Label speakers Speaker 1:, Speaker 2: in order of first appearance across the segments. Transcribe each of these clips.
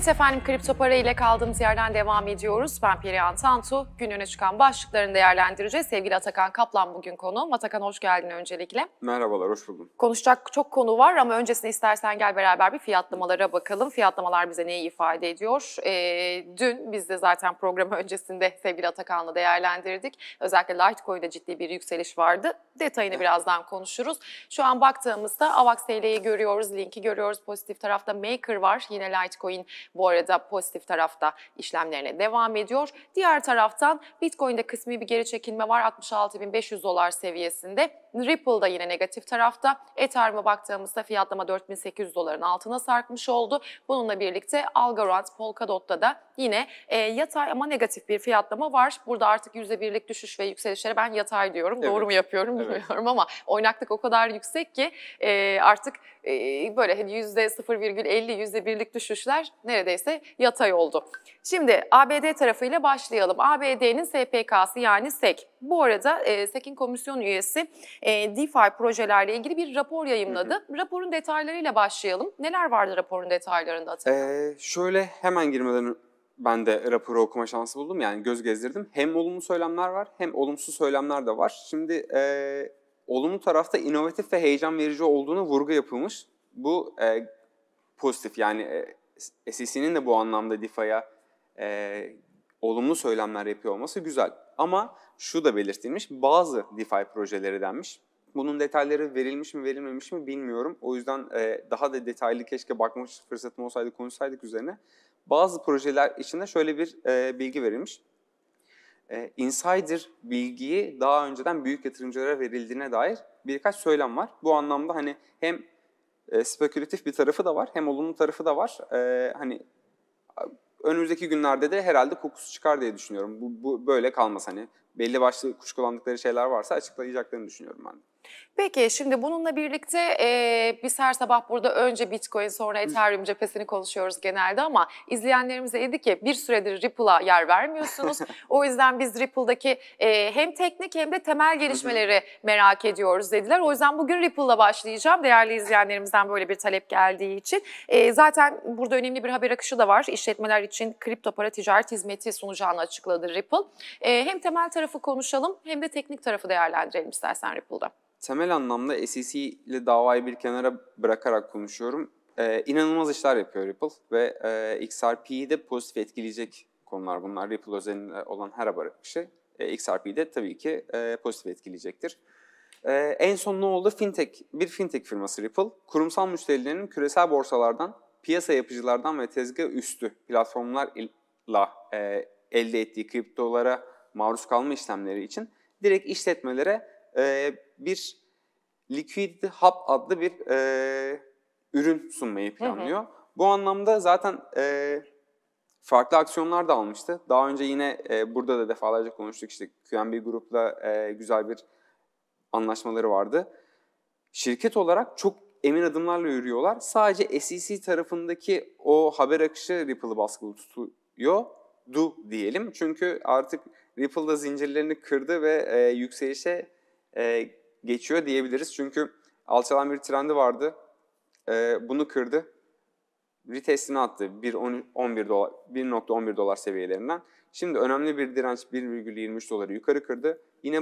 Speaker 1: Evet efendim kripto para ile kaldığımız yerden devam ediyoruz. Ben Perihan Tantu. Gün çıkan başlıklarını değerlendireceğiz. Sevgili Atakan Kaplan bugün konuğum. Atakan hoş geldin öncelikle.
Speaker 2: Merhabalar, hoş buldum.
Speaker 1: Konuşacak çok konu var ama öncesinde istersen gel beraber bir fiyatlamalara bakalım. Fiyatlamalar bize neyi ifade ediyor? Ee, dün biz de zaten programı öncesinde sevgili Atakan'la değerlendirdik. Özellikle Litecoin'de ciddi bir yükseliş vardı. Detayını birazdan konuşuruz. Şu an baktığımızda AVAX TL'yi görüyoruz, linki görüyoruz. Pozitif tarafta Maker var. Yine Litecoin bu arada pozitif tarafta işlemlerine devam ediyor. Diğer taraftan Bitcoin'de kısmi bir geri çekilme var 66.500 dolar seviyesinde. Ripple'da yine negatif tarafta. Ethereum'a baktığımızda fiyatlama 4800 doların altına sarkmış oldu. Bununla birlikte Algorand, Polkadot'ta da yine e, yatay ama negatif bir fiyatlama var. Burada artık %1'lik düşüş ve yükselişlere ben yatay diyorum. Evet. Doğru mu yapıyorum bilmiyorum ama oynaklık o kadar yüksek ki e, artık ee, böyle hani %0,50, %1'lik düşüşler neredeyse yatay oldu. Şimdi ABD tarafıyla başlayalım. ABD'nin SPK'sı yani SEC. Bu arada e, SEC'in komisyon üyesi e, DeFi projelerle ilgili bir rapor yayımladı. Hı hı. Raporun detaylarıyla başlayalım. Neler vardı raporun detaylarında?
Speaker 2: Ee, şöyle hemen girmeden ben de raporu okuma şansı buldum. Yani göz gezdirdim. Hem olumlu söylemler var hem olumsuz söylemler de var. Şimdi e, olumlu tarafta inovatif ve heyecan verici olduğunu vurgu yapılmış. Bu e, pozitif yani e, SEC'nin de bu anlamda DeFi'ye e, olumlu söylemler yapıyor olması güzel. Ama şu da belirtilmiş, bazı DeFi projeleri denmiş. Bunun detayları verilmiş mi verilmemiş mi bilmiyorum. O yüzden e, daha da detaylı keşke bakmış fırsatım olsaydı konuşsaydık üzerine. Bazı projeler içinde şöyle bir e, bilgi verilmiş. E, insider bilgiyi daha önceden büyük yatırımcılara verildiğine dair birkaç söylem var. Bu anlamda hani hem e, spekülatif bir tarafı da var hem olumlu tarafı da var. E, hani önümüzdeki günlerde de herhalde kokusu çıkar diye düşünüyorum. Bu, bu böyle kalmaz hani belli başlı kuşkulandıkları şeyler varsa açıklayacaklarını düşünüyorum ben.
Speaker 1: Peki şimdi bununla birlikte e, biz her sabah burada önce Bitcoin sonra Ethereum cephesini konuşuyoruz genelde ama izleyenlerimize dedi ki bir süredir Ripple'a yer vermiyorsunuz. o yüzden biz Ripple'daki e, hem teknik hem de temel gelişmeleri merak ediyoruz dediler. O yüzden bugün Ripple'la başlayacağım değerli izleyenlerimizden böyle bir talep geldiği için. E, zaten burada önemli bir haber akışı da var. İşletmeler için kripto para ticaret hizmeti sunacağını açıkladı Ripple. E, hem temel tarafı konuşalım hem de teknik tarafı değerlendirelim istersen Ripple'da
Speaker 2: temel anlamda SEC ile davayı bir kenara bırakarak konuşuyorum. Ee, inanılmaz işler yapıyor Ripple ve e, XRP'yi de pozitif etkileyecek konular bunlar. Ripple özelinde olan her haber akışı e, XRP'yi de tabii ki e, pozitif etkileyecektir. E, en son ne oldu? Fintech, bir fintech firması Ripple, kurumsal müşterilerinin küresel borsalardan, piyasa yapıcılardan ve tezgah üstü platformlarla e, elde ettiği kriptolara maruz kalma işlemleri için direkt işletmelere e, bir Liquid Hub adlı bir e, ürün sunmayı planlıyor. Hı hı. Bu anlamda zaten e, farklı aksiyonlar da almıştı. Daha önce yine e, burada da defalarca konuştuk. işte. QNB Grup'la e, güzel bir anlaşmaları vardı. Şirket olarak çok emin adımlarla yürüyorlar. Sadece SEC tarafındaki o haber akışı Ripple'ı baskılı tutuyor du diyelim. Çünkü artık Ripple'da zincirlerini kırdı ve e, yükselişe e, geçiyor diyebiliriz. Çünkü alçalan bir trendi vardı. E, bunu kırdı. Retestini attı 1.11 dolar, 1.11 dolar seviyelerinden. Şimdi önemli bir direnç 1,23 doları yukarı kırdı. Yine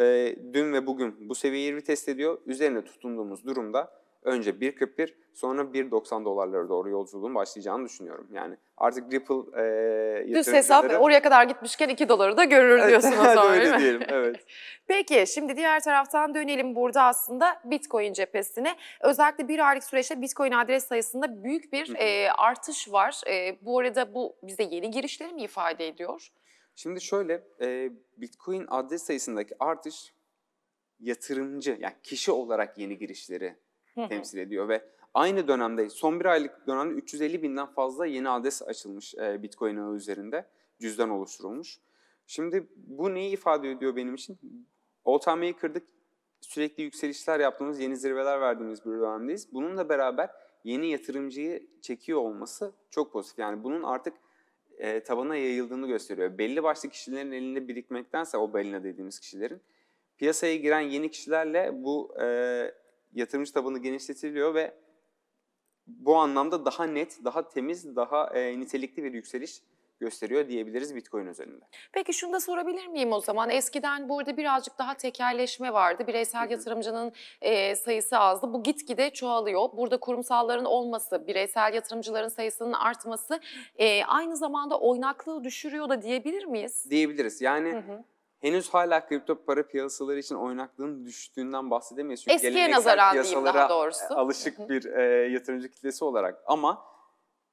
Speaker 2: e, dün ve bugün bu seviyeyi retest ediyor. Üzerine tutunduğumuz durumda önce 1.41 sonra 1.90 dolarlara doğru yolculuğun başlayacağını düşünüyorum. Yani artık Ripple e, yatırımcıları... Düz hesap oraya
Speaker 1: kadar gitmişken 2 doları da görür diyorsunuz sonra öyle diyelim, evet. Peki şimdi diğer taraftan dönelim burada aslında Bitcoin cephesine. Özellikle bir aylık süreçte Bitcoin adres sayısında büyük bir e, artış var. E, bu arada bu bize yeni girişleri mi ifade ediyor?
Speaker 2: Şimdi şöyle e, Bitcoin adres sayısındaki artış yatırımcı yani kişi olarak yeni girişleri temsil ediyor ve aynı dönemde son bir aylık dönemde 350 binden fazla yeni adres açılmış e, Bitcoin ağı üzerinde cüzdan oluşturulmuş. Şimdi bu neyi ifade ediyor benim için? Oltamayı kırdık, sürekli yükselişler yaptığımız, yeni zirveler verdiğimiz bir dönemdeyiz. Bununla beraber yeni yatırımcıyı çekiyor olması çok pozitif. Yani bunun artık e, tabana yayıldığını gösteriyor. Belli başlı kişilerin elinde birikmektense o beline dediğimiz kişilerin piyasaya giren yeni kişilerle bu e, yatırımcı tabanı genişletiliyor ve bu anlamda daha net, daha temiz, daha e, nitelikli bir yükseliş gösteriyor diyebiliriz Bitcoin üzerinde.
Speaker 1: Peki şunu da sorabilir miyim o zaman? Eskiden burada birazcık daha tekerleşme vardı. Bireysel yatırımcının e, sayısı azdı. Bu gitgide çoğalıyor. Burada kurumsalların olması, bireysel yatırımcıların sayısının artması e, aynı zamanda oynaklığı düşürüyor da diyebilir miyiz?
Speaker 2: Diyebiliriz. Yani Hı-hı henüz hala kripto para piyasaları için oynaklığın düştüğünden bahsedemeyiz. Çünkü Eskiye nazaran diyeyim daha doğrusu. E, alışık bir e, yatırımcı kitlesi olarak ama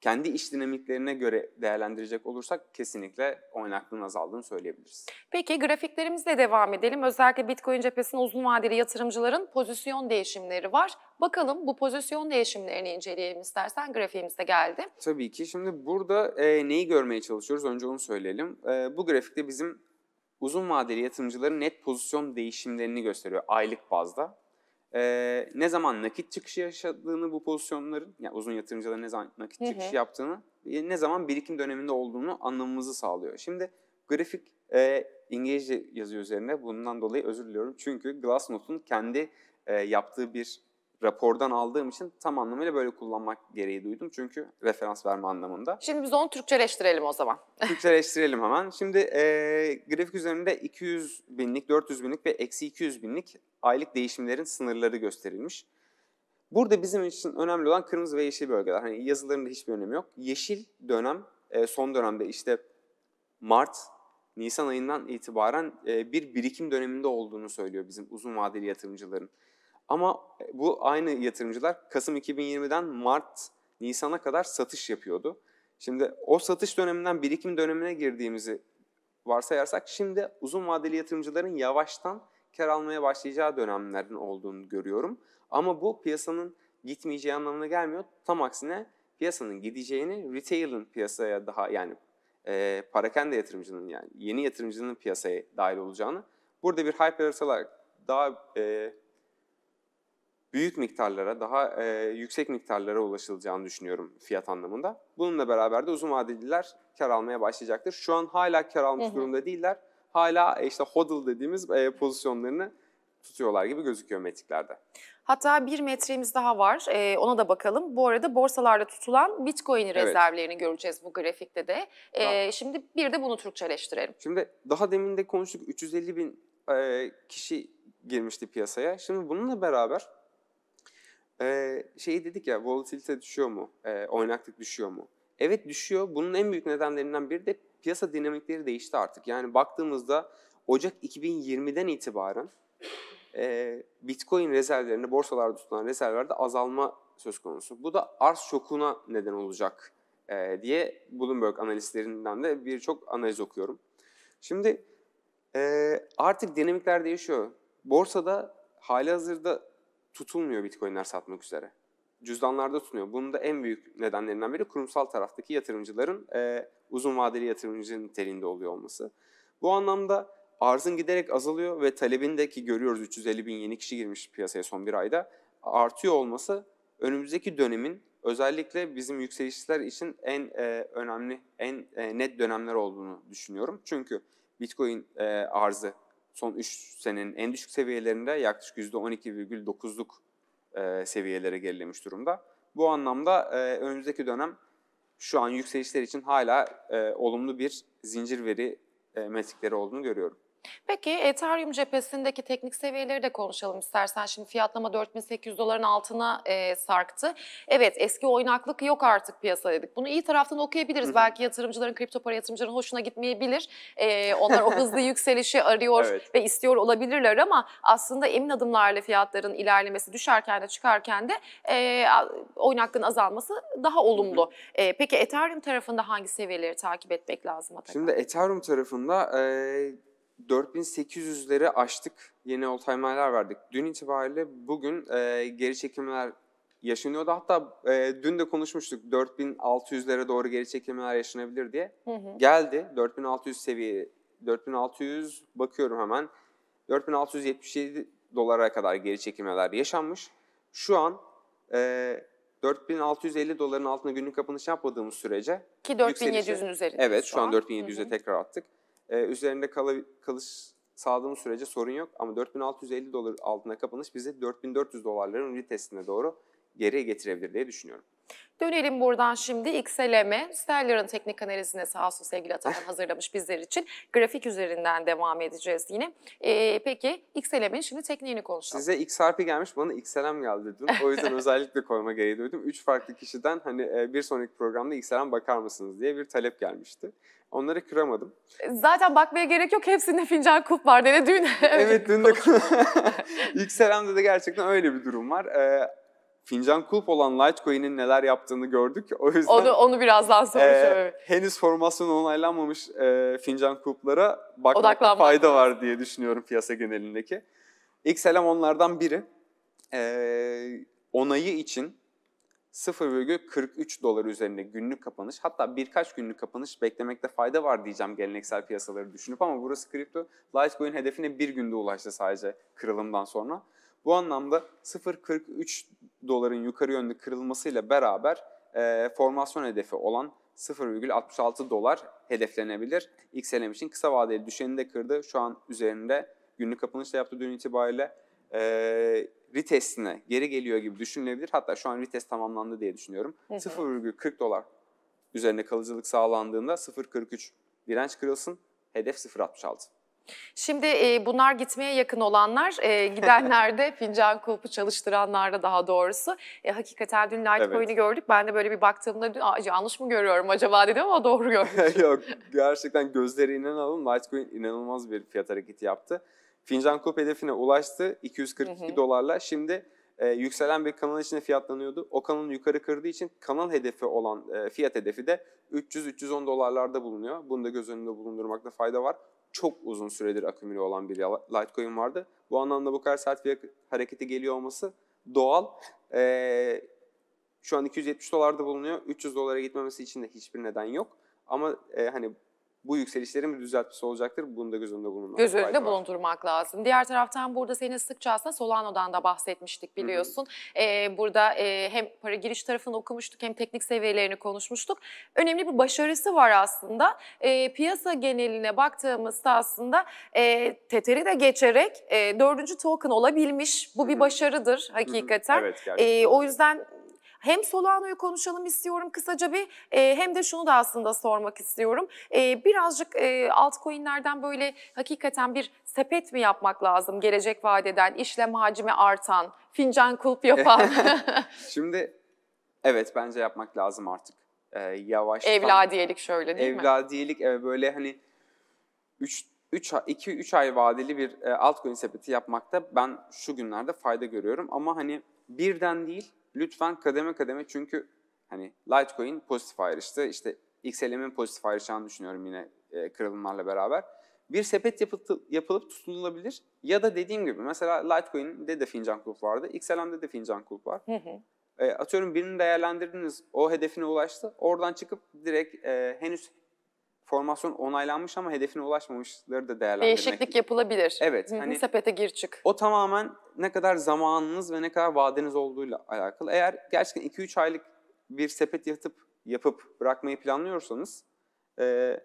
Speaker 2: kendi iş dinamiklerine göre değerlendirecek olursak kesinlikle oynaklığın azaldığını söyleyebiliriz.
Speaker 1: Peki grafiklerimizle devam edelim. Özellikle Bitcoin cephesinde uzun vadeli yatırımcıların pozisyon değişimleri var. Bakalım bu pozisyon değişimlerini inceleyelim istersen grafiğimizde geldi.
Speaker 2: Tabii ki. Şimdi burada e, neyi görmeye çalışıyoruz? Önce onu söyleyelim. E, bu grafikte bizim uzun vadeli yatırımcıların net pozisyon değişimlerini gösteriyor aylık bazda. Ee, ne zaman nakit çıkışı yaşadığını bu pozisyonların, yani uzun yatırımcıların ne zaman nakit çıkışı hı hı. yaptığını, e, ne zaman birikim döneminde olduğunu anlamamızı sağlıyor. Şimdi grafik e, İngilizce yazıyor üzerine bundan dolayı özür diliyorum. Çünkü Glassnod'un kendi e, yaptığı bir rapordan aldığım için tam anlamıyla böyle kullanmak gereği duydum. Çünkü referans verme anlamında. Şimdi
Speaker 1: biz onu Türkçeleştirelim o zaman.
Speaker 2: Türkçeleştirelim hemen. Şimdi e, grafik üzerinde 200 binlik, 400 binlik ve eksi 200 binlik aylık değişimlerin sınırları gösterilmiş. Burada bizim için önemli olan kırmızı ve yeşil bölgeler. Hani yazılarında hiçbir önemi yok. Yeşil dönem, e, son dönemde işte Mart, Nisan ayından itibaren e, bir birikim döneminde olduğunu söylüyor bizim uzun vadeli yatırımcıların. Ama e, bu aynı yatırımcılar Kasım 2020'den Mart, Nisan'a kadar satış yapıyordu. Şimdi o satış döneminden birikim dönemine girdiğimizi varsayarsak şimdi uzun vadeli yatırımcıların yavaştan kar almaya başlayacağı dönemlerin olduğunu görüyorum. Ama bu piyasanın gitmeyeceği anlamına gelmiyor. Tam aksine piyasanın gideceğini retail'ın piyasaya daha yani e, parakende yatırımcının yani yeni yatırımcının piyasaya dahil olacağını burada bir hype yaratarak daha e, büyük miktarlara, daha e, yüksek miktarlara ulaşılacağını düşünüyorum fiyat anlamında. Bununla beraber de uzun vadeliler kar almaya başlayacaktır. Şu an hala kar almış Hı -hı. durumda değiller. Hala e, işte hodl dediğimiz e, pozisyonlarını tutuyorlar gibi gözüküyor metiklerde.
Speaker 1: Hatta bir metremiz daha var. Ee, ona da bakalım. Bu arada borsalarda tutulan Bitcoin'in evet. rezervlerini göreceğiz bu grafikte de. Ee, şimdi bir de bunu Türkçeleştirelim.
Speaker 2: Şimdi daha demin de konuştuk 350 bin e, kişi girmişti piyasaya. Şimdi bununla beraber e, şeyi dedik ya volatilite düşüyor mu? E, oynaklık düşüyor mu? Evet düşüyor. Bunun en büyük nedenlerinden biri de piyasa dinamikleri değişti artık. Yani baktığımızda Ocak 2020'den itibaren e, Bitcoin rezervlerini borsalarda tutulan rezervlerde azalma söz konusu. Bu da arz şokuna neden olacak e, diye Bloomberg analistlerinden de birçok analiz okuyorum. Şimdi e, artık dinamikler değişiyor. Borsada hali hazırda tutulmuyor Bitcoin'ler satmak üzere. Cüzdanlarda tutunuyor. Bunun da en büyük nedenlerinden biri kurumsal taraftaki yatırımcıların e, uzun vadeli yatırımcı niteliğinde oluyor olması. Bu anlamda arzın giderek azalıyor ve talebindeki görüyoruz 350 bin yeni kişi girmiş piyasaya son bir ayda artıyor olması önümüzdeki dönemin özellikle bizim yükselişler için en e, önemli, en e, net dönemler olduğunu düşünüyorum. Çünkü Bitcoin e, arzı son 3 senenin en düşük seviyelerinde yaklaşık %12,9'luk e, seviyelere gerilemiş durumda. Bu anlamda e, önümüzdeki dönem şu an yükselişler için hala e, olumlu bir zincir veri e, metrikleri olduğunu görüyorum.
Speaker 1: Peki Ethereum cephesindeki teknik seviyeleri de konuşalım istersen. Şimdi fiyatlama 4800 doların altına e, sarktı. Evet eski oynaklık yok artık piyasada dedik. Bunu iyi taraftan okuyabiliriz. Hı-hı. Belki yatırımcıların, kripto para yatırımcıların hoşuna gitmeyebilir. E, onlar o hızlı yükselişi arıyor evet. ve istiyor olabilirler ama aslında emin adımlarla fiyatların ilerlemesi düşerken de çıkarken de e, oynaklığın azalması daha olumlu. Hı-hı. E, peki Ethereum tarafında hangi seviyeleri takip etmek lazım? Atakan? Şimdi
Speaker 2: Ethereum tarafında... E 4800'leri aştık. Yeni all verdik. Dün itibariyle bugün e, geri çekimler yaşanıyordu. Hatta e, dün de konuşmuştuk 4600'lere doğru geri çekimler yaşanabilir diye. Hı hı. Geldi 4600 seviye 4600 bakıyorum hemen. 4677 dolara kadar geri çekimler yaşanmış. Şu an e, 4650 doların altına günlük kapanış yapmadığımız sürece
Speaker 1: ki 4700'ün üzerinde. Evet, şu an, an. 4700'e tekrar attık
Speaker 2: e, üzerinde kal kalış sağladığım sürece sorun yok. Ama 4650 dolar altına kapanış bizi 4400 dolarların ünitesine doğru geriye getirebilir diye düşünüyorum.
Speaker 1: Dönelim buradan şimdi XLM'e. Stellar'ın teknik analizine sağ olsun sevgili Atakan hazırlamış bizler için. Grafik üzerinden devam edeceğiz yine. Ee, peki XLM'in şimdi tekniğini konuşalım. Size
Speaker 2: XRP gelmiş bana XLM geldi dün. O yüzden özellikle koyma gereği duydum. Üç farklı kişiden hani e, bir sonraki programda XLM bakar mısınız diye bir talep gelmişti. Onları kıramadım.
Speaker 1: Zaten bakmaya gerek yok. Hepsinde fincan kulp var dedi dün. evet
Speaker 2: dün de. XLM'de de gerçekten öyle bir durum var. Ee, fincan kulp olan Litecoin'in neler yaptığını gördük. O yüzden onu, onu
Speaker 1: daha soracağım. e,
Speaker 2: henüz formasyon onaylanmamış e, fincan kulplara bakmak fayda var diye düşünüyorum piyasa genelindeki. XLM onlardan biri. E, onayı için 0,43 dolar üzerinde günlük kapanış hatta birkaç günlük kapanış beklemekte fayda var diyeceğim geleneksel piyasaları düşünüp ama burası kripto Litecoin hedefine bir günde ulaştı sadece kırılımdan sonra. Bu anlamda 0.43 doların yukarı yönlü kırılmasıyla beraber e, formasyon hedefi olan 0,66 dolar hedeflenebilir. XLM için kısa vadeli düşeni de kırdı. Şu an üzerinde günlük kapanışla yaptığı dün itibariyle e, retestine geri geliyor gibi düşünülebilir. Hatta şu an retest tamamlandı diye düşünüyorum. 0,40 dolar üzerinde kalıcılık sağlandığında 0,43 direnç kırılsın. Hedef 0,66.
Speaker 1: Şimdi e, bunlar gitmeye yakın olanlar, e, gidenlerde fincan kulpu çalıştıranlarda daha doğrusu. E, hakikaten dün Litecoin'i evet. gördük. Ben de böyle bir baktığımda yanlış mı görüyorum acaba dedim ama doğru görmüşüm. Yok
Speaker 2: gerçekten gözleri inanalım. Litecoin inanılmaz bir fiyat hareketi yaptı. Fincan kulp hedefine ulaştı 242 hı hı. dolarla. Şimdi e, yükselen bir kanal içinde fiyatlanıyordu. O kanalın yukarı kırdığı için kanal hedefi olan e, fiyat hedefi de 300-310 dolarlarda bulunuyor. Bunu da göz önünde bulundurmakta fayda var çok uzun süredir akümüle olan bir Litecoin vardı. Bu anlamda bu kadar sert bir harekete geliyor olması doğal. Ee, şu an 270 dolarda bulunuyor. 300 dolara gitmemesi için de hiçbir neden yok. Ama e, hani bu yükselişlerin bir düzeltmesi olacaktır. Bunu da göz önünde bulundurmak Göz önünde
Speaker 1: bulundurmak lazım. Diğer taraftan burada senin sıkça aslında Solano'dan da bahsetmiştik biliyorsun. Hı hı. Ee, burada e, hem para giriş tarafını okumuştuk hem teknik seviyelerini konuşmuştuk. Önemli bir başarısı var aslında. E, piyasa geneline baktığımızda aslında e, Tether'i de geçerek e, dördüncü token olabilmiş. Bu bir başarıdır hakikaten. Hı hı. Evet, e, o yüzden hem Solano'yu konuşalım istiyorum kısaca bir e, hem de şunu da aslında sormak istiyorum. E, birazcık e, altcoin'lerden böyle hakikaten bir sepet mi yapmak lazım gelecek vadeden işlem hacmi artan, fincan kulp yapan?
Speaker 2: Şimdi evet bence yapmak lazım artık. E, yavaş. Evladiyelik
Speaker 1: şöyle değil evladiyelik,
Speaker 2: mi? Evladiyelik e, böyle hani 3 3 2 3 ay vadeli bir e, altcoin sepeti yapmakta ben şu günlerde fayda görüyorum ama hani birden değil lütfen kademe kademe çünkü hani Litecoin pozitif ayrıştı. İşte XLM'in pozitif ayrışacağını düşünüyorum yine e, kırılımlarla beraber. Bir sepet yapıtı, yapılıp tutulabilir ya da dediğim gibi mesela Litecoin'de de fincan kulp vardı. XLM'de de fincan kulp var. E, atıyorum birini değerlendirdiniz, o hedefine ulaştı. Oradan çıkıp direkt e, henüz formasyon onaylanmış ama hedefine ulaşmamışları da değerlendirmek. Değişiklik
Speaker 1: yapılabilir. Evet. Hı-hı, hani sepete gir çık.
Speaker 2: O tamamen ne kadar zamanınız ve ne kadar vadeniz olduğuyla alakalı. Eğer gerçekten 2-3 aylık bir sepet yatıp yapıp bırakmayı planlıyorsanız e,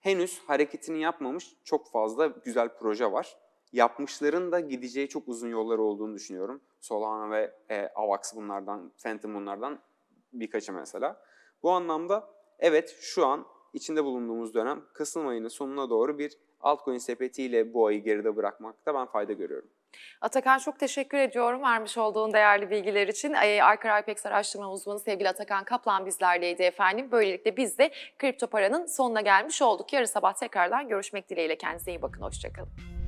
Speaker 2: henüz hareketini yapmamış çok fazla güzel proje var. Yapmışların da gideceği çok uzun yollar olduğunu düşünüyorum. Solana ve e, Avax bunlardan, Phantom bunlardan birkaçı mesela. Bu anlamda evet şu an içinde bulunduğumuz dönem Kasım ayının sonuna doğru bir altcoin sepetiyle bu ayı geride bırakmakta ben fayda görüyorum.
Speaker 1: Atakan çok teşekkür ediyorum vermiş olduğun değerli bilgiler için. Ee, Aykar Alpex araştırma uzmanı sevgili Atakan Kaplan bizlerleydi efendim. Böylelikle biz de kripto paranın sonuna gelmiş olduk. Yarın sabah tekrardan görüşmek dileğiyle. Kendinize iyi bakın. Hoşçakalın.